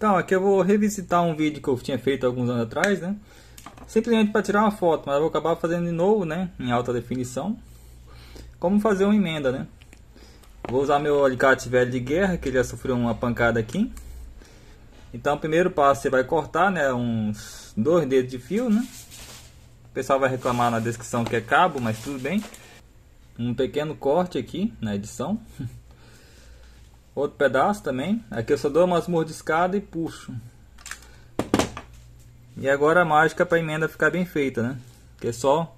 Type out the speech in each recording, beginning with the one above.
Então, aqui eu vou revisitar um vídeo que eu tinha feito alguns anos atrás, né? Simplesmente para tirar uma foto, mas eu vou acabar fazendo de novo, né? Em alta definição. Como fazer uma emenda, né? Vou usar meu alicate velho de guerra, que ele já sofreu uma pancada aqui. Então, o primeiro passo, você vai cortar, né? Uns dois dedos de fio, né? O pessoal vai reclamar na descrição que é cabo, mas tudo bem. Um pequeno corte aqui na edição. Outro pedaço também. Aqui eu só dou umas mordiscadas e puxo. E agora a mágica para a emenda ficar bem feita, né? Que é só...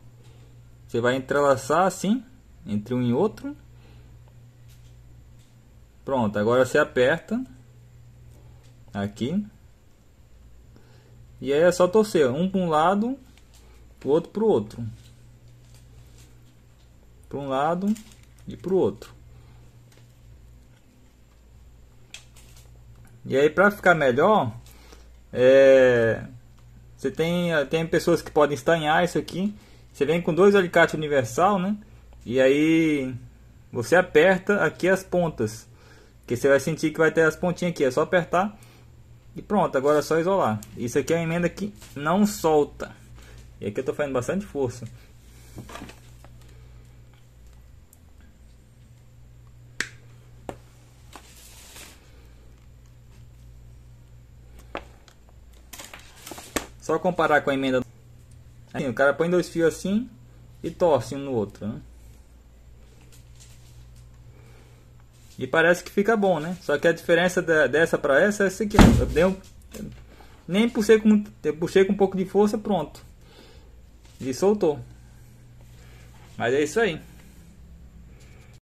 Você vai entrelaçar assim, entre um e outro. Pronto, agora você aperta. Aqui. E aí é só torcer, um para um lado, o outro para o outro. Para um lado e para o outro. E aí para ficar melhor, é, você tem, tem pessoas que podem estanhar isso aqui. Você vem com dois alicates universal, né? E aí você aperta aqui as pontas. Que você vai sentir que vai ter as pontinhas aqui. É só apertar e pronto. Agora é só isolar. Isso aqui é uma emenda que não solta. E aqui eu estou fazendo bastante força. Só comparar com a emenda. Assim, o cara põe dois fios assim e torce um no outro, né? E parece que fica bom, né? Só que a diferença da, dessa para essa é essa aqui eu, nem puxei com, puxei com um pouco de força, pronto. E soltou. Mas é isso aí.